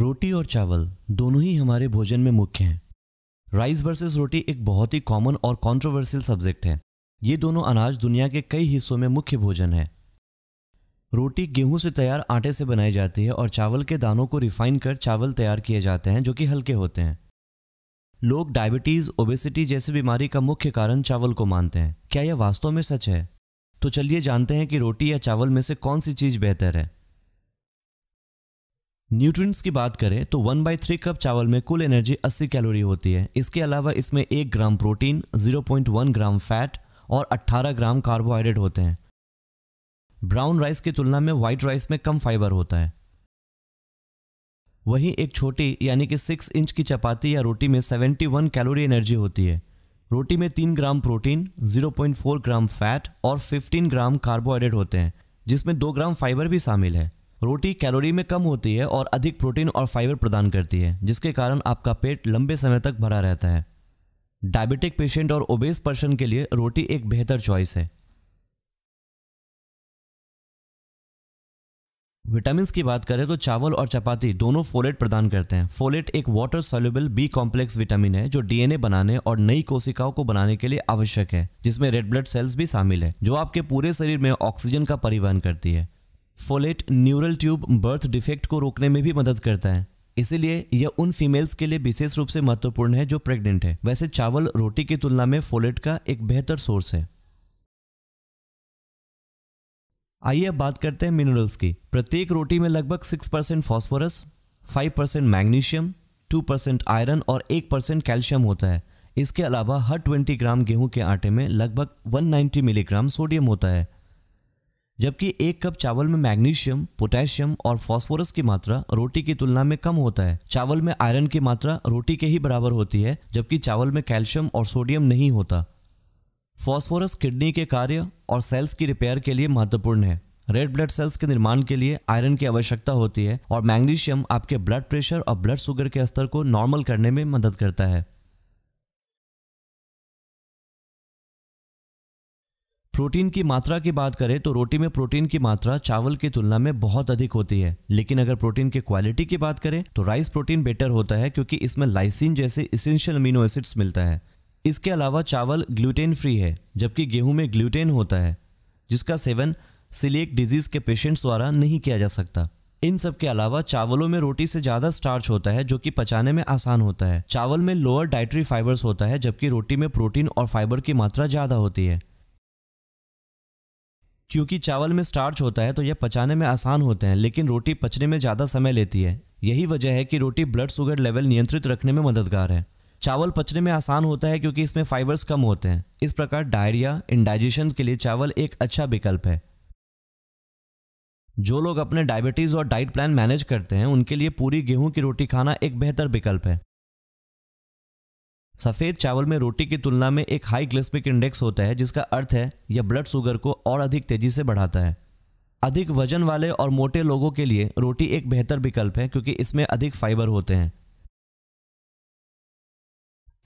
रोटी और चावल दोनों ही हमारे भोजन में मुख्य हैं राइस वर्सेस रोटी एक बहुत ही कॉमन और कॉन्ट्रोवर्सियल सब्जेक्ट है ये दोनों अनाज दुनिया के कई हिस्सों में मुख्य भोजन है रोटी गेहूं से तैयार आटे से बनाई जाती है और चावल के दानों को रिफाइन कर चावल तैयार किए जाते हैं जो कि हल्के होते हैं लोग डायबिटीज़ ओबेसिटी जैसी बीमारी का मुख्य कारण चावल को मानते हैं क्या यह वास्तव में सच है तो चलिए जानते हैं कि रोटी या चावल में से कौन सी चीज़ बेहतर है न्यूट्रिएंट्स की बात करें तो वन बाई थ्री कप चावल में कुल एनर्जी अस्सी कैलोरी होती है इसके अलावा इसमें एक gram protein zero point one gram fat और अट्ठारह ग्राम कार्बोहाइड्रेट होते हैं ब्राउन राइस की तुलना में वाइट राइस में कम फाइबर होता है वहीं एक छोटी यानी कि सिक्स इंच की चपाती या रोटी में सेवेंटी वन कैलोरी एनर्जी होती है रोटी में तीन gram protein zero point four gram fat और फिफ्टीन ग्राम कार्बोहाइड्रेट होते हैं जिसमें दो ग्राम फाइबर भी शामिल है रोटी कैलोरी में कम होती है और अधिक प्रोटीन और फाइबर प्रदान करती है जिसके कारण आपका पेट लंबे समय तक भरा रहता है डायबिटिक पेशेंट और ओबेस पर्सन के लिए रोटी एक बेहतर चॉइस है विटामिन की बात करें तो चावल और चपाती दोनों फोलेट प्रदान करते हैं फोलेट एक water soluble B complex vitamin है जो डीएनए बनाने और नई कोशिकाओं को बनाने के लिए आवश्यक है जिसमें रेड ब्लड सेल्स भी शामिल है जो आपके पूरे शरीर में ऑक्सीजन का परिवहन करती है folate neural tube birth defect को रोकने में भी मदद करता है इसीलिए यह उन फीमेल्स के लिए विशेष रूप से महत्वपूर्ण है जो प्रेग्नेंट है वैसे चावल रोटी की तुलना में फोलेट का एक बेहतर सोर्स है आइए अब बात करते हैं मिनरल्स की प्रत्येक रोटी में लगभग six percent phosphorus five percent magnesium two percent iron और एक परसेंट कैल्शियम होता है इसके अलावा हर ट्वेंटी ग्राम गेहूं के आटे में लगभग 190 मिलीग्राम सोडियम होता है जबकि एक कप चावल में मैग्नीशियम पोटेशियम और फास्फोरस की मात्रा रोटी की तुलना में कम होता है चावल में आयरन की मात्रा रोटी के ही बराबर होती है जबकि चावल में कैल्शियम और सोडियम नहीं होता फास्फोरस किडनी के कार्य और सेल्स की रिपेयर के लिए महत्वपूर्ण है रेड ब्लड सेल्स के निर्माण के लिए आयरन की आवश्यकता होती है और मैग्नीशियम आपके ब्लड प्रेशर और ब्लड शुगर के स्तर को नॉर्मल करने में मदद करता है प्रोटीन की मात्रा की बात करें तो रोटी में प्रोटीन की मात्रा चावल की तुलना में बहुत अधिक होती है लेकिन अगर प्रोटीन की क्वालिटी की बात करें तो राइस प्रोटीन बेटर होता है क्योंकि इसमें लाइसिन जैसे इसेंशियल अमीनो एसिड्स मिलता है इसके अलावा चावल ग्लूटेन फ्री है जबकि गेहूं में ग्लूटेन होता है जिसका सेवन सिलेक डिजीज के पेशेंट्स द्वारा नहीं किया जा सकता इन सब के अलावा चावलों में रोटी से ज़्यादा स्टार्च होता है जो कि पचाने में आसान होता है चावल में लोअर डाइटरी फाइबर्स होता है जबकि रोटी में प्रोटीन और फाइबर की मात्रा ज़्यादा होती है क्योंकि चावल में स्टार्च होता है तो यह पचाने में आसान होते हैं लेकिन रोटी पचने में ज़्यादा समय लेती है यही वजह है कि रोटी ब्लड शुगर लेवल नियंत्रित रखने में मददगार है चावल पचने में आसान होता है क्योंकि इसमें फाइबर्स कम होते हैं इस प्रकार डायरिया इंडाइजेशन के लिए चावल एक अच्छा विकल्प है जो लोग अपने डायबिटीज़ और डाइट प्लान मैनेज करते हैं उनके लिए पूरी गेहूं की रोटी खाना एक बेहतर विकल्प है सफ़ेद चावल में रोटी की तुलना में एक हाई ग्लिस्पिक इंडेक्स होता है जिसका अर्थ है यह ब्लड शुगर को और अधिक तेजी से बढ़ाता है अधिक वजन वाले और मोटे लोगों के लिए रोटी एक बेहतर विकल्प है क्योंकि इसमें अधिक फाइबर होते हैं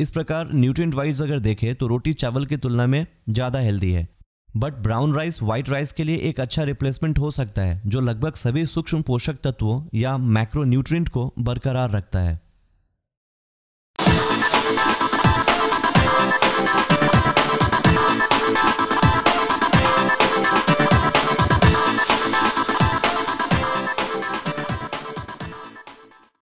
इस प्रकार न्यूट्रिएंट वाइज अगर देखें तो रोटी चावल की तुलना में ज़्यादा हेल्दी है but brown rice white rice के लिए एक अच्छा रिप्लेसमेंट हो सकता है जो लगभग सभी सूक्ष्म पोषक तत्वों या मैक्रोन्यूट्रिएंट को बरकरार रखता है